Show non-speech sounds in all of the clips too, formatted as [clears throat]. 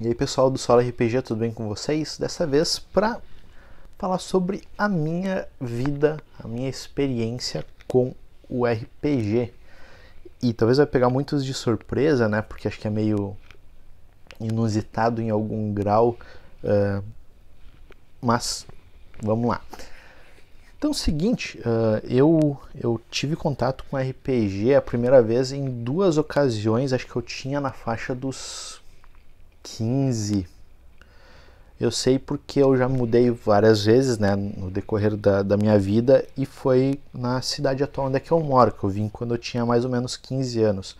E aí pessoal do Solo RPG, tudo bem com vocês? Dessa vez para falar sobre a minha vida, a minha experiência com o RPG. E talvez vai pegar muitos de surpresa, né? Porque acho que é meio inusitado em algum grau. Uh, mas vamos lá. Então, é o seguinte, uh, eu, eu tive contato com RPG a primeira vez em duas ocasiões, acho que eu tinha na faixa dos 15. Eu sei porque eu já mudei várias vezes, né, no decorrer da, da minha vida, e foi na cidade atual onde é que eu moro, que eu vim quando eu tinha mais ou menos 15 anos.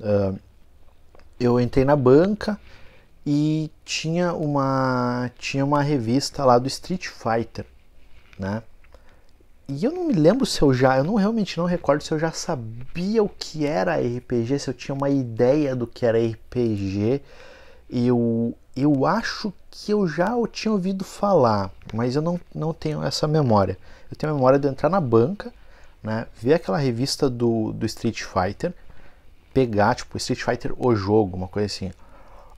Uh, eu entrei na banca e tinha uma, tinha uma revista lá do Street Fighter, né, e eu não me lembro se eu já, eu não realmente não recordo se eu já sabia o que era RPG, se eu tinha uma ideia do que era RPG, eu, eu acho que eu já o tinha ouvido falar, mas eu não, não tenho essa memória. Eu tenho a memória de entrar na banca, né, ver aquela revista do, do Street Fighter, pegar, tipo, Street Fighter o jogo, uma coisa assim.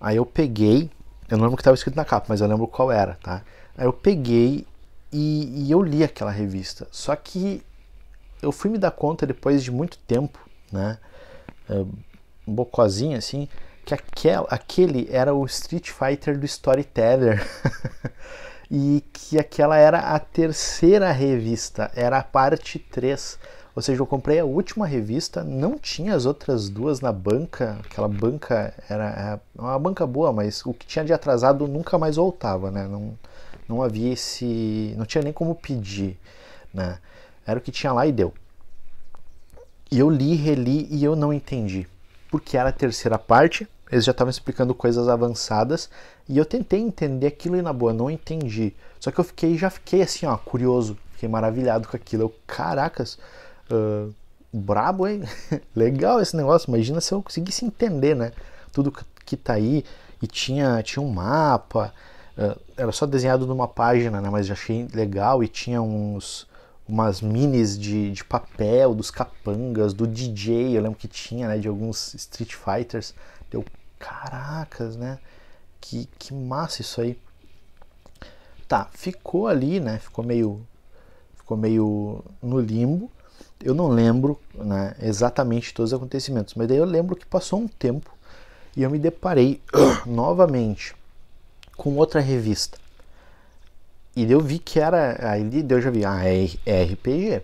Aí eu peguei, eu não lembro o que estava escrito na capa, mas eu lembro qual era, tá? Aí eu peguei e, e eu li aquela revista. Só que eu fui me dar conta depois de muito tempo, né? Um eh, bocozinho assim que aquel, aquele era o Street Fighter do Storyteller. [laughs] e que aquela era a terceira revista, era a parte 3. Ou seja, eu comprei a última revista, não tinha as outras duas na banca. Aquela banca era é, é uma banca boa, mas o que tinha de atrasado nunca mais voltava, né? Não, não havia esse. não tinha nem como pedir, né? Era o que tinha lá e deu. E eu li, reli e eu não entendi porque era a terceira parte, eles já estavam explicando coisas avançadas e eu tentei entender aquilo e na boa, não entendi. Só que eu fiquei, já fiquei assim, ó, curioso, fiquei maravilhado com aquilo. Eu, caracas, uh, brabo, hein? [laughs] Legal esse negócio, imagina se eu conseguisse entender, né? Tudo que tá aí e tinha, tinha um mapa, uh, era só desenhado numa página, né? Mas já achei legal e tinha uns umas minis de, de papel dos capangas, do DJ, eu lembro que tinha, né, de alguns Street Fighters. Deu, caracas, né? Que, que massa isso aí. Tá, ficou ali, né? Ficou meio ficou meio no limbo. Eu não lembro, né, exatamente todos os acontecimentos, mas daí eu lembro que passou um tempo e eu me deparei [clears throat] novamente com outra revista e eu vi que era. Aí eu já vi, ah, é RPG. É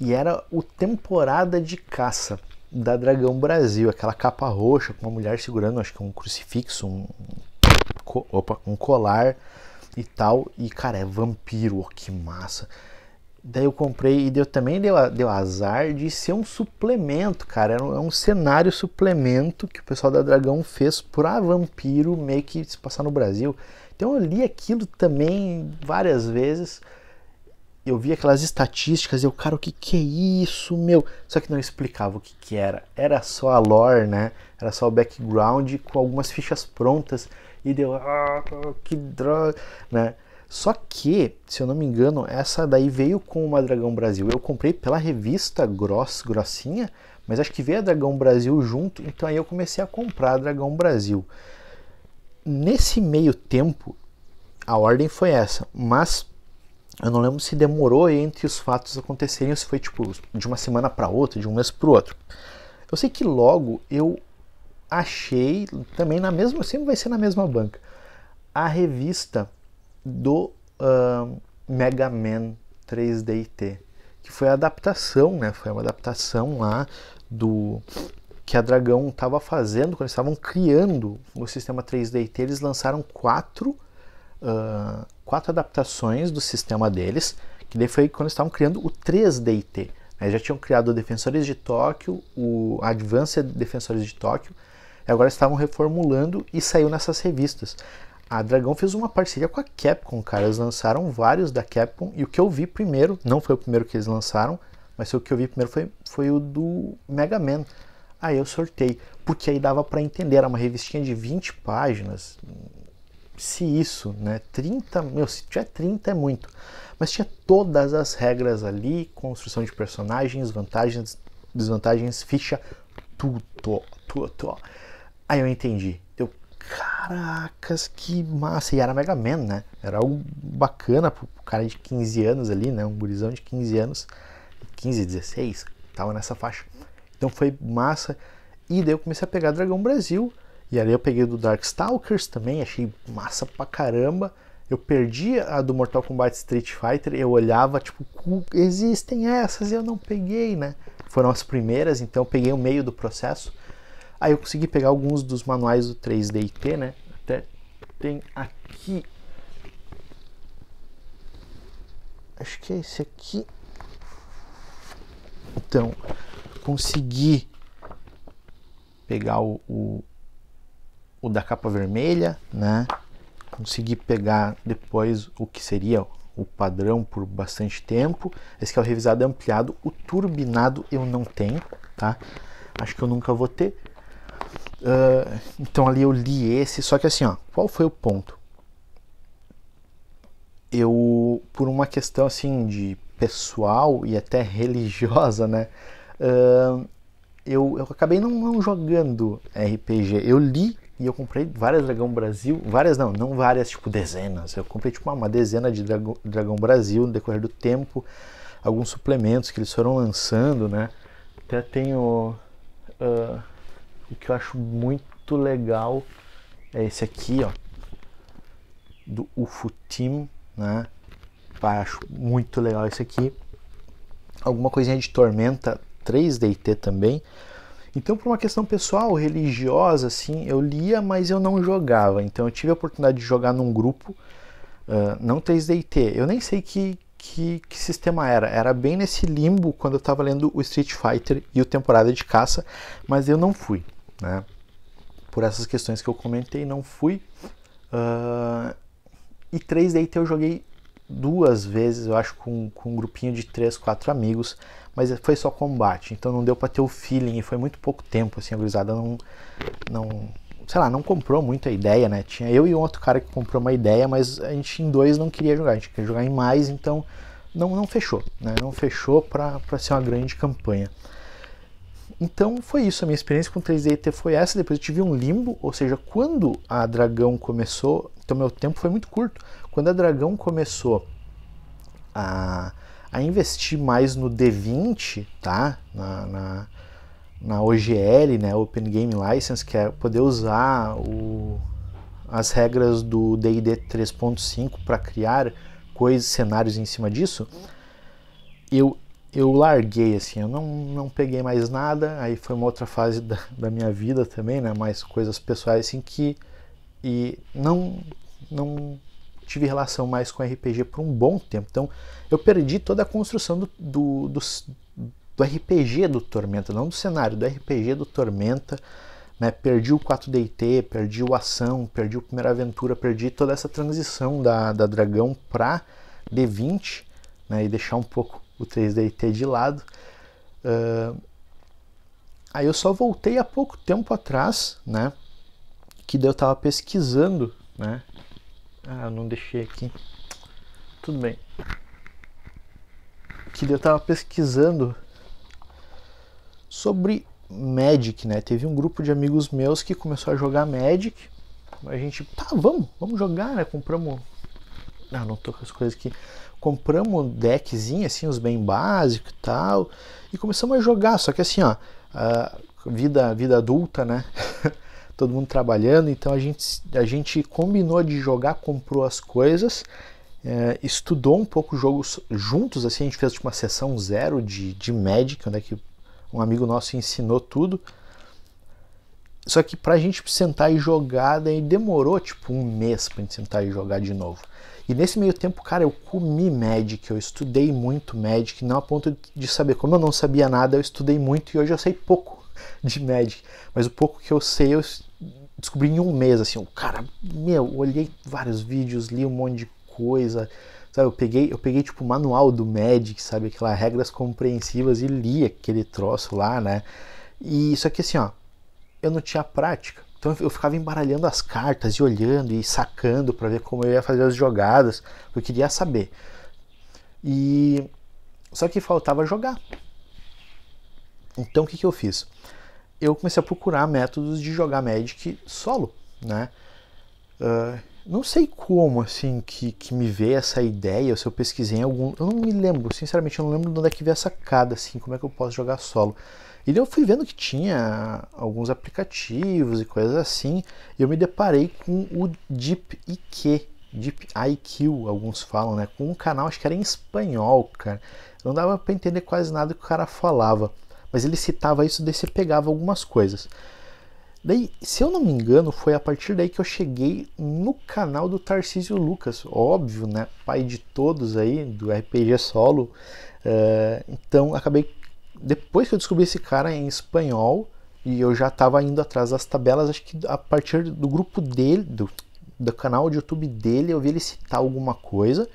e era o Temporada de Caça da Dragão Brasil, aquela capa roxa com uma mulher segurando, acho que um crucifixo, um, opa, um colar e tal. E cara, é vampiro, oh, que massa. Daí eu comprei e deu também deu, deu azar de ser um suplemento, cara. Era um, é um cenário suplemento que o pessoal da Dragão fez pra vampiro meio que se passar no Brasil. Então eu li aquilo também várias vezes. Eu vi aquelas estatísticas, e eu, cara, o que que é isso, meu? Só que não explicava o que que era. Era só a lore, né? Era só o background com algumas fichas prontas e deu, ah, que droga, né? Só que, se eu não me engano, essa daí veio com uma Dragão Brasil. Eu comprei pela revista gross, grossinha, mas acho que veio a Dragão Brasil junto, então aí eu comecei a comprar a Dragão Brasil nesse meio tempo, a ordem foi essa, mas eu não lembro se demorou entre os fatos acontecerem ou se foi tipo de uma semana para outra, de um mês para outro. Eu sei que logo eu achei também na mesma, sempre vai ser na mesma banca, a revista do uh, Mega Man 3DT, que foi a adaptação, né? Foi uma adaptação lá do que a Dragão estava fazendo, quando eles estavam criando o sistema 3DT, eles lançaram quatro, uh, quatro adaptações do sistema deles, que daí foi quando eles estavam criando o 3DT. Né? Já tinham criado o Defensores de Tóquio, o Advanced Defensores de Tóquio, e agora estavam reformulando e saiu nessas revistas. A Dragão fez uma parceria com a Capcom, cara. Eles lançaram vários da Capcom e o que eu vi primeiro, não foi o primeiro que eles lançaram, mas o que eu vi primeiro foi, foi o do Mega Man aí eu sortei, porque aí dava para entender, era uma revistinha de 20 páginas, se isso, né, 30, meu, se tiver 30 é muito, mas tinha todas as regras ali, construção de personagens, vantagens, desvantagens, ficha, tudo, tudo. Aí eu entendi, eu, caracas, que massa, e era Mega Man, né, era algo bacana pro cara de 15 anos ali, né, um gurizão de 15 anos, 15, 16, tava nessa faixa. Então foi massa. E daí eu comecei a pegar Dragão Brasil. E ali eu peguei do Darkstalkers também, achei massa pra caramba. Eu perdi a do Mortal Kombat Street Fighter, eu olhava, tipo, existem essas e eu não peguei, né? Foram as primeiras, então eu peguei o meio do processo. Aí eu consegui pegar alguns dos manuais do 3DIT, né? Até tem aqui. Acho que é esse aqui. Então, conseguir pegar o, o, o da capa vermelha, né? Consegui pegar depois o que seria o padrão por bastante tempo. Esse que é o revisado ampliado. O turbinado eu não tenho, tá? Acho que eu nunca vou ter. Uh, então ali eu li esse, só que assim, ó, qual foi o ponto? Eu, por uma questão assim de pessoal e até religiosa, né? Uh, eu, eu acabei não, não, jogando RPG. Eu li e eu comprei várias Dragão Brasil. Várias não, não várias, tipo dezenas. Eu comprei tipo uma, uma dezena de Dragão, Dragão Brasil no decorrer do tempo. Alguns suplementos que eles foram lançando, né? Até tenho. Uh, o que eu acho muito legal é esse aqui, ó. Do UFO Team, né? acho muito legal esse aqui. Alguma coisinha de Tormenta 3DT também. Então, por uma questão pessoal, religiosa, assim, eu lia, mas eu não jogava. Então, eu tive a oportunidade de jogar num grupo, uh, não 3DT. Eu nem sei que, que, que, sistema era. Era bem nesse limbo quando eu estava lendo o Street Fighter e o Temporada de Caça, mas eu não fui, né? Por essas questões que eu comentei, não fui. Uh, e 3DT eu joguei duas vezes, eu acho, com, com um grupinho de três, quatro amigos mas foi só combate, então não deu para ter o feeling e foi muito pouco tempo, assim, a gurizada não, não, sei lá, não comprou muito a ideia, né? Tinha eu e um outro cara que comprou uma ideia, mas a gente em dois não queria jogar, a gente queria jogar em mais, então não, não fechou, né? Não fechou para ser uma grande campanha. Então foi isso, a minha experiência com 3DT foi essa. Depois eu tive um limbo, ou seja, quando a Dragão começou, então meu tempo foi muito curto. Quando a Dragão começou a a investir mais no D20, tá? Na, na, na OGL, né? Open Game License, que é poder usar o, as regras do D&D 3.5 para criar coisas, cenários em cima disso. Eu eu larguei assim, eu não, não peguei mais nada, aí foi uma outra fase da, da minha vida também, né, mais coisas pessoais assim que e não não tive relação mais com RPG por um bom tempo. Então eu perdi toda a construção do, do, do, do RPG do Tormenta, não do cenário, do RPG do Tormenta. Né? Perdi o 4DT, perdi o Ação, perdi o Primeira Aventura, perdi toda essa transição da, da Dragão para D20 né? e deixar um pouco o 3DT de lado. Uh, aí eu só voltei há pouco tempo atrás, né? Que eu estava pesquisando, né? Ah, eu não deixei aqui. Tudo bem. Que eu tava pesquisando sobre Magic, né? Teve um grupo de amigos meus que começou a jogar Magic. A gente, tá, vamos, vamos jogar, né? Compramos. Ah, não tô com as coisas aqui. Compramos um deckzinho, assim, os bem básicos e tal. E começamos a jogar. Só que assim, ó, ah, vida, vida adulta, né? [laughs] todo mundo trabalhando, então a gente, a gente combinou de jogar, comprou as coisas, é, estudou um pouco os jogos juntos, assim, a gente fez tipo, uma sessão zero de, de Magic, onde é que um amigo nosso ensinou tudo. Só que pra gente sentar e jogar, daí demorou tipo um mês pra gente sentar e jogar de novo. E nesse meio tempo, cara, eu comi Magic, eu estudei muito Magic, não a ponto de saber. Como eu não sabia nada, eu estudei muito e hoje eu sei pouco [laughs] de Magic. Mas o pouco que eu sei, eu descobri em um mês, assim, o cara, meu, olhei vários vídeos, li um monte de coisa, sabe, eu peguei, eu peguei tipo o manual do Magic, sabe, aquelas regras compreensivas e li aquele troço lá, né, e só que assim, ó, eu não tinha prática, então eu ficava embaralhando as cartas e olhando e sacando para ver como eu ia fazer as jogadas, eu queria saber, e só que faltava jogar. Então o que, que eu fiz? eu comecei a procurar métodos de jogar Magic solo, né? Uh, não sei como, assim, que, que me veio essa ideia, se eu pesquisei em algum... Eu não me lembro, sinceramente, eu não lembro de onde é que veio a sacada, assim, como é que eu posso jogar solo. E eu fui vendo que tinha alguns aplicativos e coisas assim, e eu me deparei com o Deep IQ, Deep IQ, alguns falam, né? Com um canal, acho que era em espanhol, cara. Não dava para entender quase nada que o cara falava mas ele citava isso, daí você pegava algumas coisas. Daí, se eu não me engano, foi a partir daí que eu cheguei no canal do Tarcísio Lucas, óbvio, né? Pai de todos aí, do RPG solo. Uh, então, acabei. Depois que eu descobri esse cara em espanhol, e eu já estava indo atrás das tabelas, acho que a partir do grupo dele, do, do canal de YouTube dele, eu vi ele citar alguma coisa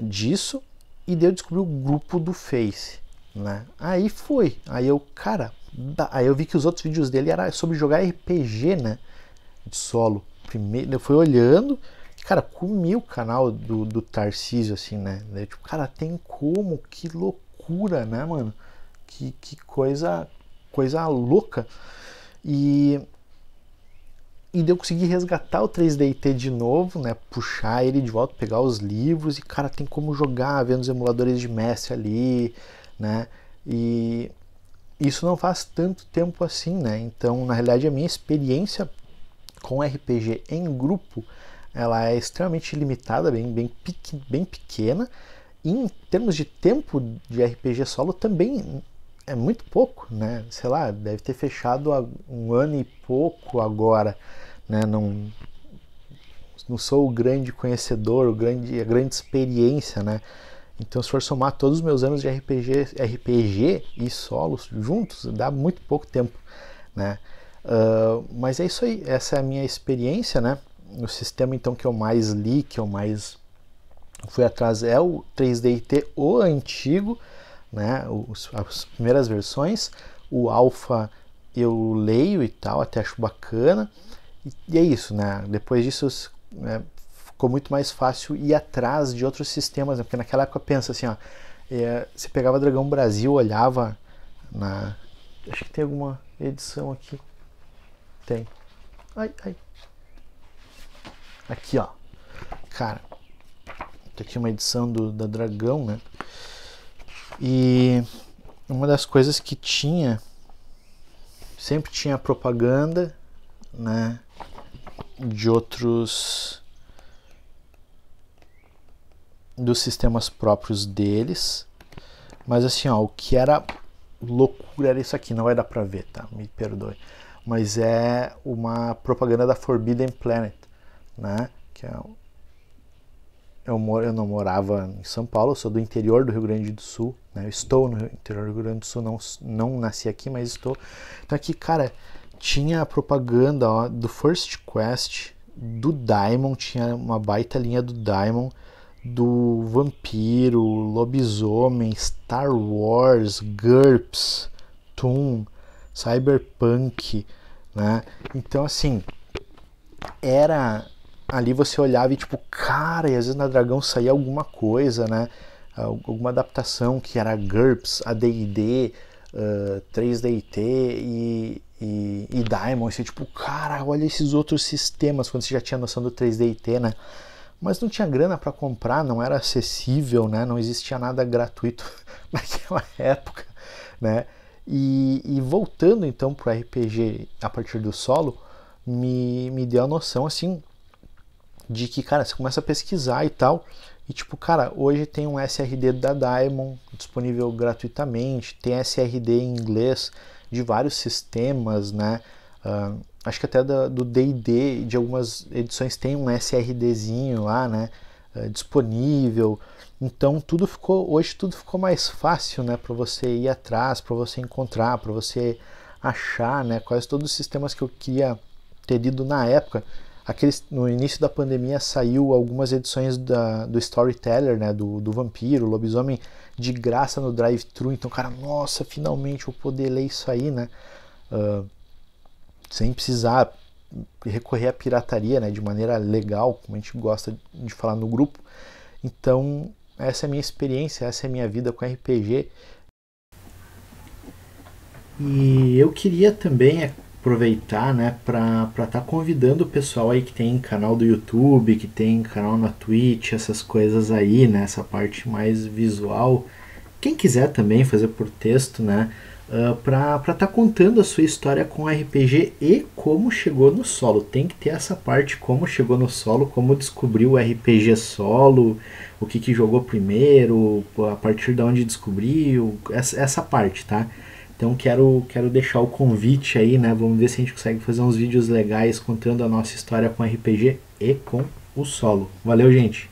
disso, e daí eu descobri o grupo do Face. Né? Aí fui. Aí eu, cara, aí eu vi que os outros vídeos dele era sobre jogar RPG, né? De solo. Primeiro, eu fui olhando, cara, comi o canal do, do Tarcísio, assim, né? tipo, cara, tem como, que loucura, né, mano? Que, que coisa, coisa louca. E e eu consegui resgatar o 3DT de novo, né? Puxar ele de volta, pegar os livros e, cara, tem como jogar, vendo os emuladores de mestre ali, né? E isso não faz tanto tempo assim, né? Então, na realidade, a minha experiência com RPG em grupo, ela é extremamente limitada, bem, bem, bem pequena. E em termos de tempo de RPG solo, também é muito pouco, né? Sei lá, deve ter fechado um ano e pouco agora, né? Não, não sou o grande conhecedor, o grande, a grande experiência, né? Então, se for somar todos os meus anos de RPG, RPG e solos juntos, dá muito pouco tempo, né? Uh, mas é isso aí, essa é a minha experiência, né? O sistema então que eu mais li, que eu mais fui atrás é o 3DIT, o antigo, né? Os, as primeiras versões, o Alpha eu leio e tal, até acho bacana. E, e é isso, né? Depois disso, né, ficou muito mais fácil ir atrás de outros sistemas, né? porque naquela época pensa assim, ó, é, você pegava Dragão Brasil, olhava na, acho que tem alguma edição aqui, tem, ai, ai, aqui ó, cara, tem aqui uma edição do da Dragão, né? E uma das coisas que tinha sempre tinha propaganda, né? de outros dos sistemas próprios deles. Mas assim, ó, o que era loucura era isso aqui, não vai dar pra ver, tá? Me perdoe. Mas é uma propaganda da Forbidden Planet, né? Que é eu, moro, eu não morava em São Paulo, sou do interior do Rio Grande do Sul, né? Eu estou no interior do Rio Grande do Sul, não, não nasci aqui, mas estou. Então aqui, cara, tinha a propaganda ó, do First Quest, do Diamond, tinha uma baita linha do Diamond, do Vampiro, Lobisomem, Star Wars, GURPS, Toon, Cyberpunk, né? Então, assim, era ali você olhava e tipo, cara, e às vezes na Dragão saía alguma coisa, né? Alguma adaptação que era GURPS, AD&D, uh, 3DT e, e, e Diamond. Você tipo, cara, olha esses outros sistemas, quando você já tinha noção do 3DT, né? mas não tinha grana para comprar, não era acessível, né? Não existia nada gratuito [laughs] naquela época, né? E, e voltando então para o RPG a partir do solo, me, me deu a noção assim de que, cara, você começa a pesquisar e tal, e tipo, cara, hoje tem um SRD da Diamond disponível gratuitamente, tem SRD em inglês de vários sistemas, né? Uh, acho que até da, do D&D, de algumas edições tem um SRDzinho lá, né, eh, disponível. Então tudo ficou, hoje tudo ficou mais fácil, né, para você ir atrás, para você encontrar, para você achar, né, quase todos os sistemas que eu queria ter lido na época. Aqueles, no início da pandemia saiu algumas edições da, do Storyteller, né, do, do Vampiro, Lobisomem, de graça no drive-thru. Então, cara, nossa, finalmente vou poder ler isso aí, né? Uh, sem precisar recorrer à pirataria, né, de maneira legal, como a gente gosta de falar no grupo. Então, essa é a minha experiência, essa é a minha vida com RPG. E eu queria também aproveitar, né, para estar tá convidando o pessoal aí que tem canal do YouTube, que tem canal na Twitch, essas coisas aí, né, essa parte mais visual. Quem quiser também fazer por texto, né, ah, para estar tá contando a sua história com RPG e como chegou no solo. Tem que ter essa parte como chegou no solo, como descobriu o RPG solo, o que, que jogou primeiro, a partir de onde descobriu, essa, essa parte, tá? Então quero, quero deixar o convite aí, né? Vamos ver se a gente consegue fazer uns vídeos legais contando a nossa história com RPG e com o solo. Valeu, gente!